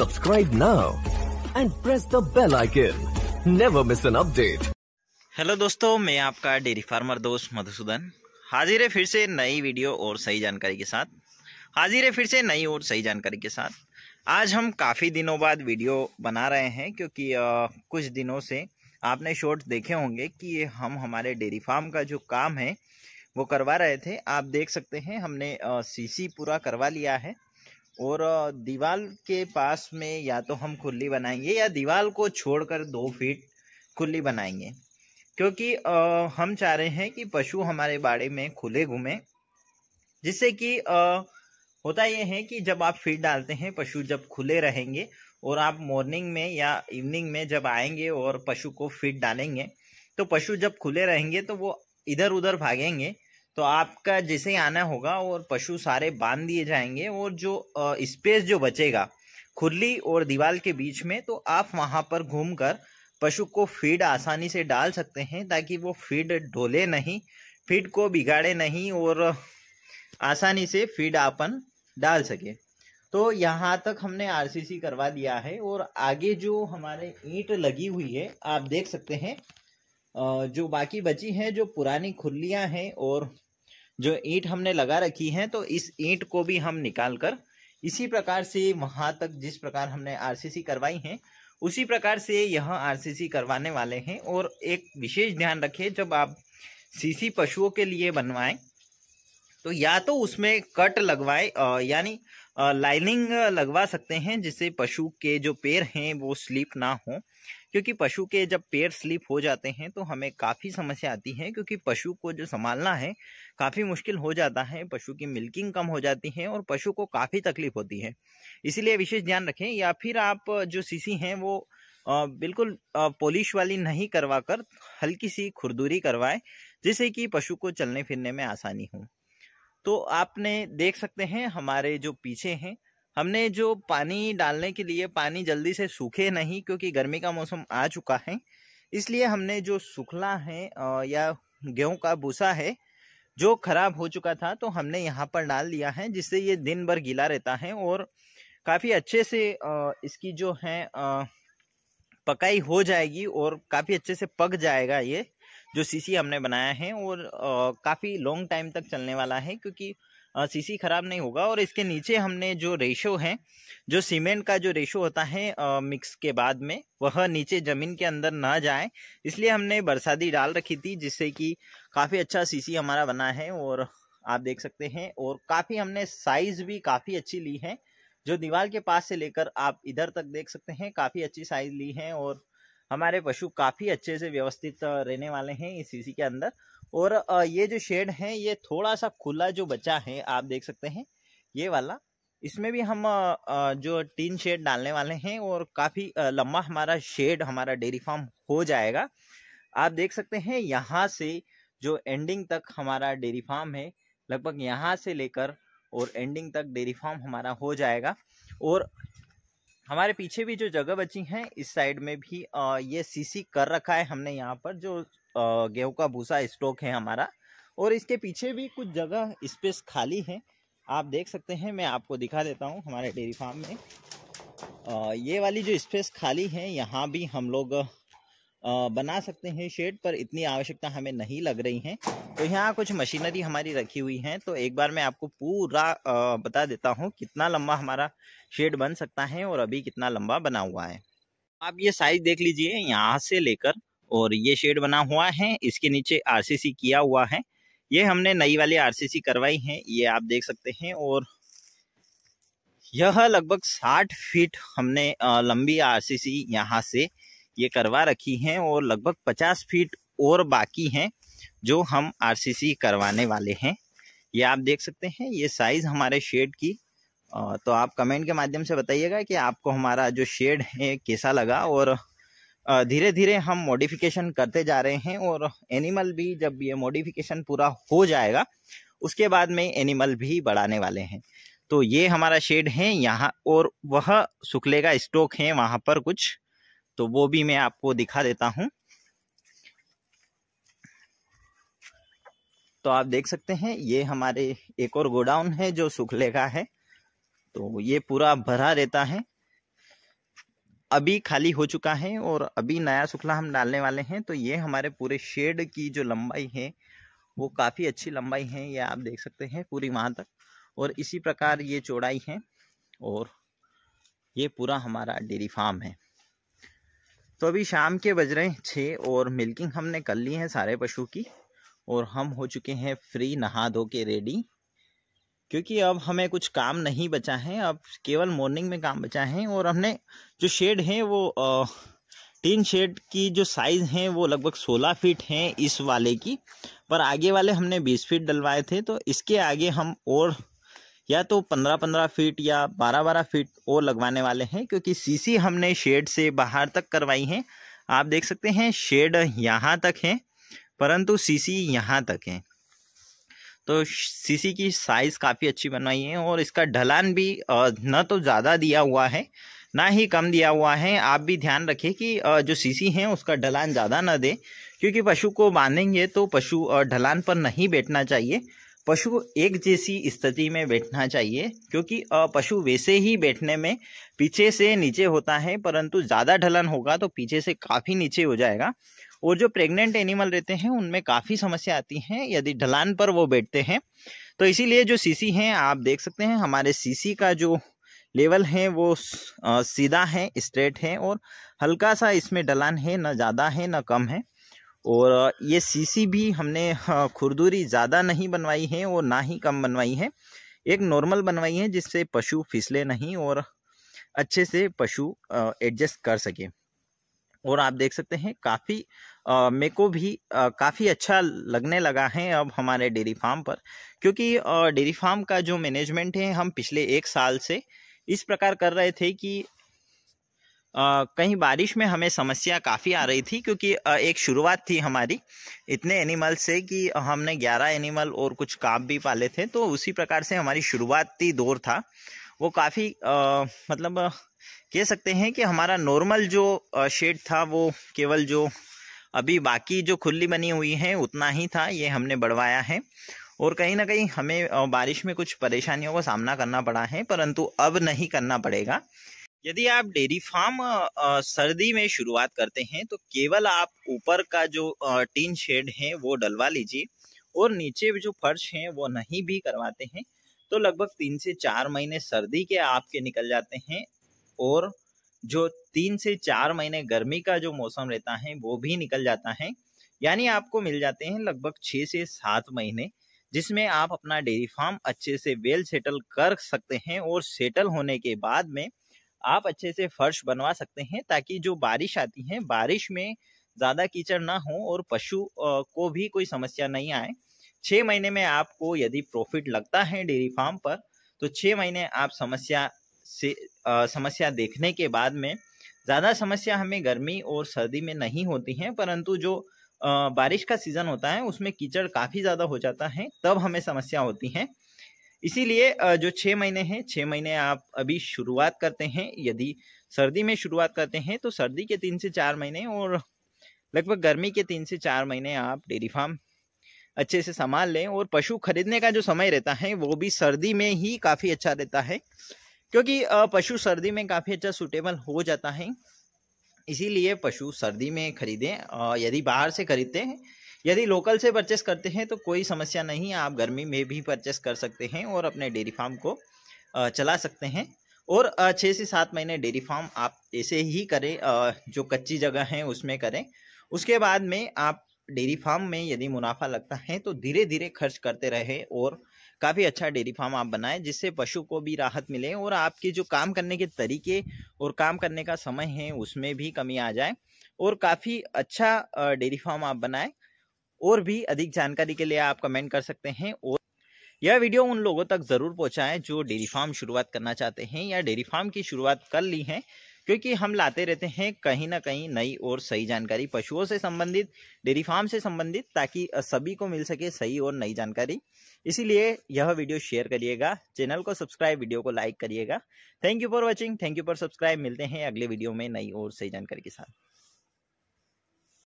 Subscribe now and press the bell icon. Never miss an update. Hello दोस्तों मैं आपका dairy farmer दोस्त मधुसूदन हाजिर है फिर से नई वीडियो और सही जानकारी के साथ हाजिर है फिर से नई और सही जानकारी के साथ आज हम काफ़ी दिनों बाद वीडियो बना रहे हैं क्योंकि आ, कुछ दिनों से आपने शॉर्ट्स देखे होंगे कि हम हमारे डेयरी फार्म का जो काम है वो करवा रहे थे आप देख सकते हैं हमने सीसी पूरा करवा लिया है और दीवार के पास में या तो हम खुली बनाएंगे या दीवार को छोड़कर दो फीट खुली बनाएंगे क्योंकि आ, हम चाह रहे हैं कि पशु हमारे बाड़े में खुले घूमें जिससे कि आ, होता यह है कि जब आप फीड डालते हैं पशु जब खुले रहेंगे और आप मॉर्निंग में या इवनिंग में जब आएंगे और पशु को फीड डालेंगे तो पशु जब खुले रहेंगे तो वो इधर उधर भागेंगे तो आपका जैसे आना होगा और पशु सारे बांध दिए जाएंगे और जो स्पेस जो बचेगा खुली और दीवार के बीच में तो आप वहाँ पर घूमकर पशु को फीड आसानी से डाल सकते हैं ताकि वो फीड डोले नहीं फीड को बिगाड़े नहीं और आसानी से फीड आपन डाल सके तो यहाँ तक हमने आरसीसी करवा दिया है और आगे जो हमारे ईंट लगी हुई है आप देख सकते हैं जो बाकी बची हैं जो पुरानी खुलियाँ हैं और जो ईंट हमने लगा रखी है तो इस ईंट को भी हम निकाल कर इसी प्रकार से वहां तक जिस प्रकार हमने आरसीसी करवाई है उसी प्रकार से यह आरसीसी करवाने वाले हैं और एक विशेष ध्यान रखें जब आप सीसी पशुओं के लिए बनवाएं तो या तो उसमें कट लगवाए यानी लाइनिंग लगवा सकते हैं जिससे पशु के जो पैर हैं वो स्लिप ना हो क्योंकि पशु के जब पैर स्लिप हो जाते हैं तो हमें काफ़ी समस्या आती है क्योंकि पशु को जो संभालना है काफ़ी मुश्किल हो जाता है पशु की मिल्किंग कम हो जाती है और पशु को काफ़ी तकलीफ होती है इसीलिए विशेष ध्यान रखें या फिर आप जो सीसी हैं वो बिल्कुल पॉलिश वाली नहीं करवा कर हल्की सी खुरदूरी करवाएं जिससे कि पशु को चलने फिरने में आसानी हो तो आपने देख सकते हैं हमारे जो पीछे हैं हमने जो पानी डालने के लिए पानी जल्दी से सूखे नहीं क्योंकि गर्मी का मौसम आ चुका है इसलिए हमने जो सूखला है या गेहूं का भूसा है जो खराब हो चुका था तो हमने यहाँ पर डाल दिया है जिससे ये दिन भर गीला रहता है और काफ़ी अच्छे से इसकी जो है पकाई हो जाएगी और काफ़ी अच्छे से पक जाएगा ये जो सीसी हमने बनाया है और काफ़ी लॉन्ग टाइम तक चलने वाला है क्योंकि सीसी खराब नहीं होगा और इसके नीचे हमने जो रेशो है जो सीमेंट का जो रेशो होता है आ, मिक्स के बाद में वह नीचे ज़मीन के अंदर ना जाए इसलिए हमने बरसाती डाल रखी थी जिससे कि काफ़ी अच्छा सीसी हमारा बना है और आप देख सकते हैं और काफ़ी हमने साइज़ भी काफ़ी अच्छी ली है जो दीवार के पास से लेकर आप इधर तक देख सकते हैं काफ़ी अच्छी साइज़ ली है और हमारे पशु काफ़ी अच्छे से व्यवस्थित रहने वाले हैं इस सीसी के अंदर और ये जो शेड है ये थोड़ा सा खुला जो बचा है आप देख सकते हैं ये वाला इसमें भी हम जो टीन शेड डालने वाले हैं और काफ़ी लंबा हमारा शेड हमारा डेयरी फार्म हो जाएगा आप देख सकते हैं यहाँ से जो एंडिंग तक हमारा डेयरी फार्म है लगभग यहाँ से लेकर और एंडिंग तक डेयरी फार्म हमारा हो जाएगा और हमारे पीछे भी जो जगह बची है इस साइड में भी आ, ये सीसी कर रखा है हमने यहाँ पर जो गेहूं का भूसा स्टॉक है हमारा और इसके पीछे भी कुछ जगह स्पेस खाली है आप देख सकते हैं मैं आपको दिखा देता हूँ हमारे डेयरी फार्म में आ, ये वाली जो स्पेस खाली है यहाँ भी हम लोग बना सकते हैं शेड पर इतनी आवश्यकता हमें नहीं लग रही है तो यहाँ कुछ मशीनरी हमारी रखी हुई है तो एक बार मैं आपको पूरा बता देता हूँ कितना लंबा हमारा शेड बन सकता है और अभी कितना लंबा बना हुआ है आप ये साइज देख लीजिए यहाँ से लेकर और ये शेड बना हुआ है इसके नीचे आर किया हुआ है ये हमने नई वाली आर करवाई है ये आप देख सकते हैं और यह लगभग 60 फीट हमने लंबी आरसीसी यहाँ से ये करवा रखी हैं और लगभग पचास फीट और बाकी हैं जो हम आरसीसी करवाने वाले हैं ये आप देख सकते हैं ये साइज़ हमारे शेड की तो आप कमेंट के माध्यम से बताइएगा कि आपको हमारा जो शेड है कैसा लगा और धीरे धीरे हम मॉडिफिकेशन करते जा रहे हैं और एनिमल भी जब ये मॉडिफिकेशन पूरा हो जाएगा उसके बाद में एनिमल भी बढ़ाने वाले हैं तो ये हमारा शेड है यहाँ और वह सुखले का स्टॉक है वहाँ पर कुछ तो वो भी मैं आपको दिखा देता हूं तो आप देख सकते हैं ये हमारे एक और गोडाउन है जो सुखले का है तो ये पूरा भरा रहता है अभी खाली हो चुका है और अभी नया सुखला हम डालने वाले हैं तो ये हमारे पूरे शेड की जो लंबाई है वो काफ़ी अच्छी लंबाई है ये आप देख सकते हैं पूरी वहाँ तक और इसी प्रकार ये चौड़ाई है और ये पूरा हमारा डेयरी फार्म है तो अभी शाम के बज रहे हैं छः और मिल्किंग हमने कर ली है सारे पशु की और हम हो चुके हैं फ्री नहा धो के रेडी क्योंकि अब हमें कुछ काम नहीं बचा है अब केवल मॉर्निंग में काम बचा है और हमने जो शेड है वो आ, तीन शेड की जो साइज़ हैं वो लगभग सोलह फीट हैं इस वाले की पर आगे वाले हमने बीस फीट डलवाए थे तो इसके आगे हम और या तो पंद्रह पंद्रह फीट या बारह बारह फीट और लगवाने वाले हैं क्योंकि सीसी हमने शेड से बाहर तक करवाई है आप देख सकते हैं शेड यहाँ तक है परंतु सीसी यहाँ तक है तो सीसी की साइज़ काफ़ी अच्छी बनवाई है और इसका ढलान भी न तो ज़्यादा दिया हुआ है ना ही कम दिया हुआ है आप भी ध्यान रखें कि जो सीसी है उसका ढलान ज़्यादा ना दे क्योंकि पशु को बांधेंगे तो पशु ढलान पर नहीं बैठना चाहिए पशु एक जैसी स्थिति में बैठना चाहिए क्योंकि पशु वैसे ही बैठने में पीछे से नीचे होता है परंतु ज़्यादा ढलन होगा तो पीछे से काफ़ी नीचे हो जाएगा और जो प्रेग्नेंट एनिमल रहते हैं उनमें काफ़ी समस्या आती है यदि ढलान पर वो बैठते हैं तो इसीलिए जो सीसी हैं आप देख सकते हैं हमारे सीसी का जो लेवल है वो सीधा है स्ट्रेट है और हल्का सा इसमें ढलान है ना ज़्यादा है ना कम है और ये सीसी भी हमने खुरदुरी ज़्यादा नहीं बनवाई है और ना ही कम बनवाई है एक नॉर्मल बनवाई है जिससे पशु फिसले नहीं और अच्छे से पशु एडजस्ट कर सके और आप देख सकते हैं काफ़ी मे को भी काफ़ी अच्छा लगने लगा है अब हमारे डेरी फार्म पर क्योंकि डेयरी फार्म का जो मैनेजमेंट है हम पिछले एक साल से इस प्रकार कर रहे थे कि कहीं बारिश में हमें समस्या काफ़ी आ रही थी क्योंकि एक शुरुआत थी हमारी इतने एनिमल से कि हमने ग्यारह एनिमल और कुछ काप भी पाले थे तो उसी प्रकार से हमारी शुरुआती दौर था वो काफ़ी मतलब कह सकते हैं कि हमारा नॉर्मल जो शेड था वो केवल जो अभी बाकी जो खुली बनी हुई है उतना ही था ये हमने बढ़वाया है और कहीं ना कहीं हमें बारिश में कुछ परेशानियों का सामना करना पड़ा है परंतु अब नहीं करना पड़ेगा यदि आप डेयरी फार्म सर्दी में शुरुआत करते हैं तो केवल आप ऊपर का जो टीन शेड है वो डलवा लीजिए और नीचे जो फर्श है वो नहीं भी करवाते हैं तो लगभग तीन से चार महीने सर्दी के आपके निकल जाते हैं और जो तीन से चार महीने गर्मी का जो मौसम रहता है वो भी निकल जाता है यानी आपको मिल जाते हैं लगभग छः से सात महीने जिसमें आप अपना डेयरी फार्म अच्छे से वेल सेटल कर सकते हैं और सेटल होने के बाद में आप अच्छे से फर्श बनवा सकते हैं ताकि जो बारिश आती है बारिश में ज़्यादा कीचड़ ना हो और पशु को भी कोई समस्या नहीं आए छः महीने में आपको यदि प्रॉफिट लगता है डेयरी फार्म पर तो छः महीने आप समस्या से आ, समस्या देखने के बाद में ज़्यादा समस्या हमें गर्मी और सर्दी में नहीं होती है परंतु जो आ, बारिश का सीज़न होता है उसमें कीचड़ काफ़ी ज़्यादा हो जाता है तब हमें समस्या होती हैं इसीलिए जो छः महीने हैं छः महीने आप अभी शुरुआत करते हैं यदि सर्दी में शुरुआत करते हैं तो सर्दी के तीन से चार महीने और लगभग गर्मी के तीन से चार महीने आप डेयरी फार्म अच्छे से संभाल लें और पशु खरीदने का जो समय रहता है वो भी सर्दी में ही काफ़ी अच्छा रहता है क्योंकि पशु सर्दी में काफ़ी अच्छा सूटेबल हो जाता है इसीलिए पशु सर्दी में खरीदें यदि बाहर से खरीदते हैं यदि लोकल से परचेस करते हैं तो कोई समस्या नहीं आप गर्मी में भी परचेस कर सकते हैं और अपने डेयरी फार्म को चला सकते हैं और छः से सात महीने डेयरी फार्म आप ऐसे ही करें जो कच्ची जगह हैं उसमें करें उसके बाद में आप डेयरी फार्म में यदि मुनाफा लगता है तो धीरे धीरे खर्च करते रहे और काफ़ी अच्छा डेयरी फार्म आप बनाएं जिससे पशु को भी राहत मिले और आपके जो काम करने के तरीके और काम करने का समय है उसमें भी कमी आ जाए और काफ़ी अच्छा डेयरी फार्म आप बनाएं और भी अधिक जानकारी के लिए आप कमेंट कर सकते हैं और यह वीडियो उन लोगों तक ज़रूर पहुंचाएं जो डेयरी फार्म शुरुआत करना चाहते हैं या डेयरी फार्म की शुरुआत कर ली है क्योंकि हम लाते रहते हैं कहीं ना कहीं नई और सही जानकारी पशुओं से संबंधित डेयरी फार्म से संबंधित ताकि सभी को मिल सके सही और नई जानकारी इसीलिए यह वीडियो शेयर करिएगा चैनल को सब्सक्राइब वीडियो को लाइक करिएगा thank you for watching thank you for subscribe मिलते हैं अगले वीडियो में नई और सही जानकारी के साथ